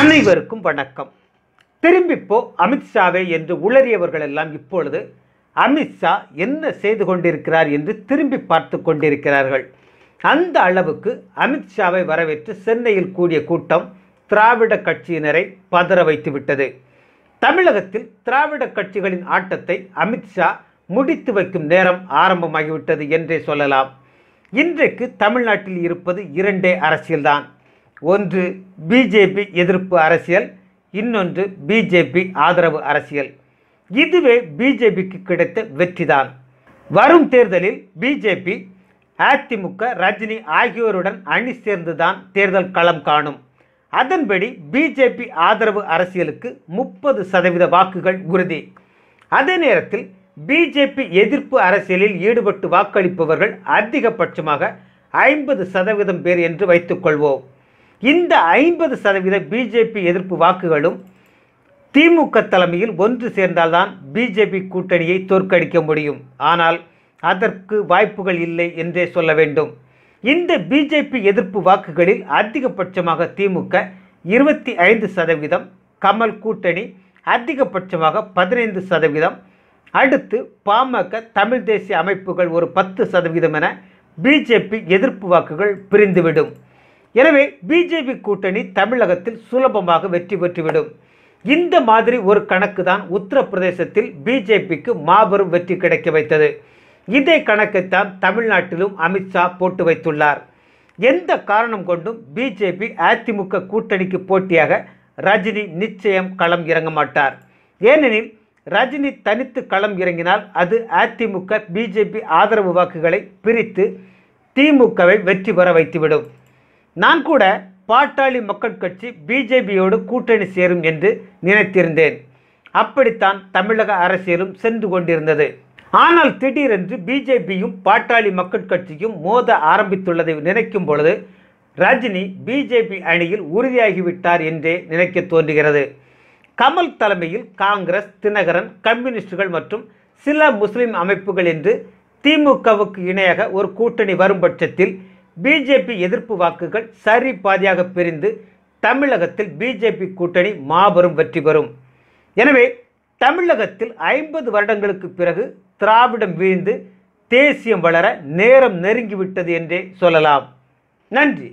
அனைவருக்கும் வணக்கம் திரும்பிப்போ அமித்ஷாவே என்று உளறியவர்கள் எல்லாம் இப்பொழுது அமித்ஷா என்ன செய்து கொண்டிருக்கிறார் என்று திரும்பி பார்த்து கொண்டிருக்கிறார்கள் அந்த அளவுக்கு அமித்ஷாவை வரவேற்று சென்னையில் கூடிய கூட்டம் திராவிட கட்சியினரை பதற வைத்து விட்டது தமிழகத்தில் திராவிட கட்சிகளின் ஆட்டத்தை அமித்ஷா முடித்து வைக்கும் நேரம் ஆரம்பமாகிவிட்டது என்றே சொல்லலாம் இன்றைக்கு தமிழ்நாட்டில் இருப்பது இரண்டே அரசியல்தான் ஒன்று பிஜேபி எதிர்ப்பு அரசியல் இன்னொன்று பிஜேபி ஆதரவு அரசியல் இதுவே பிஜேபிக்கு கிடைத்த வெற்றிதான் வரும் தேர்தலில் பிஜேபி அதிமுக ரஜினி ஆகியோருடன் அணி சேர்ந்துதான் தேர்தல் களம் காணும் அதன்படி பிஜேபி ஆதரவு அரசியலுக்கு முப்பது சதவீத வாக்குகள் உறுதி அதே நேரத்தில் பிஜேபி எதிர்ப்பு அரசியலில் ஈடுபட்டு வாக்களிப்பவர்கள் அதிகபட்சமாக ஐம்பது சதவீதம் பேர் என்று வைத்துக்கொள்வோம் இந்த ஐம்பது சதவீத பிஜேபி எதிர்ப்பு வாக்குகளும் திமுக தலைமையில் ஒன்று சேர்ந்தால்தான் பிஜேபி கூட்டணியை தோற்கடிக்க முடியும் ஆனால் அதற்கு வாய்ப்புகள் இல்லை என்றே சொல்ல வேண்டும் இந்த பிஜேபி எதிர்ப்பு வாக்குகளில் அதிகபட்சமாக திமுக இருபத்தி ஐந்து சதவீதம் கமல் கூட்டணி அதிகபட்சமாக பதினைந்து சதவீதம் அடுத்து பாமக தமிழ் தேசிய அமைப்புகள் ஒரு பத்து சதவீதம் என பிஜேபி எதிர்ப்பு வாக்குகள் பிரிந்துவிடும் எனவே பிஜேபி கூட்டணி தமிழகத்தில் சுலபமாக வெற்றி பெற்றுவிடும் இந்த மாதிரி ஒரு கணக்கு தான் உத்தரப்பிரதேசத்தில் பிஜேபிக்கு மாபெரும் வெற்றி கிடைக்க வைத்தது இதே கணக்கைத்தான் தமிழ்நாட்டிலும் அமித்ஷா போட்டு வைத்துள்ளார் எந்த காரணம் கொண்டும் பிஜேபி அதிமுக கூட்டணிக்கு போட்டியாக ரஜினி நிச்சயம் களம் இறங்க மாட்டார் ஏனெனில் ரஜினி தனித்து களம் இறங்கினால் அது அதிமுக பிஜேபி ஆதரவு வாக்குகளை பிரித்து திமுகவை வெற்றி பெற வைத்துவிடும் நான் கூட பாட்டாளி மக்கள் கட்சி பிஜேபியோடு கூட்டணி சேரும் என்று நினைத்திருந்தேன் அப்படித்தான் தமிழக அரசியலும் சென்று கொண்டிருந்தது ஆனால் திடீரென்று பிஜேபியும் பாட்டாளி மக்கள் கட்சியும் மோத ஆரம்பித்துள்ளதை நினைக்கும் பொழுது ரஜினி பிஜேபி அணியில் உறுதியாகிவிட்டார் என்றே நினைக்க தோன்றுகிறது கமல் தலைமையில் காங்கிரஸ் தினகரன் கம்யூனிஸ்டுகள் மற்றும் சில முஸ்லிம் அமைப்புகள் என்று திமுகவுக்கு இணையாக ஒரு கூட்டணி வரும் பட்சத்தில் பிஜேபி எதிர்ப்பு வாக்குகள் சரி பாதியாக பிரிந்து தமிழகத்தில் பிஜேபி கூட்டணி மாபெரும் வெற்றி பெறும் எனவே தமிழகத்தில் ஐம்பது வருடங்களுக்கு பிறகு திராவிடம் வீழ்ந்து தேசியம் வளர நேரம் நெருங்கிவிட்டது என்றே சொல்லலாம் நன்றி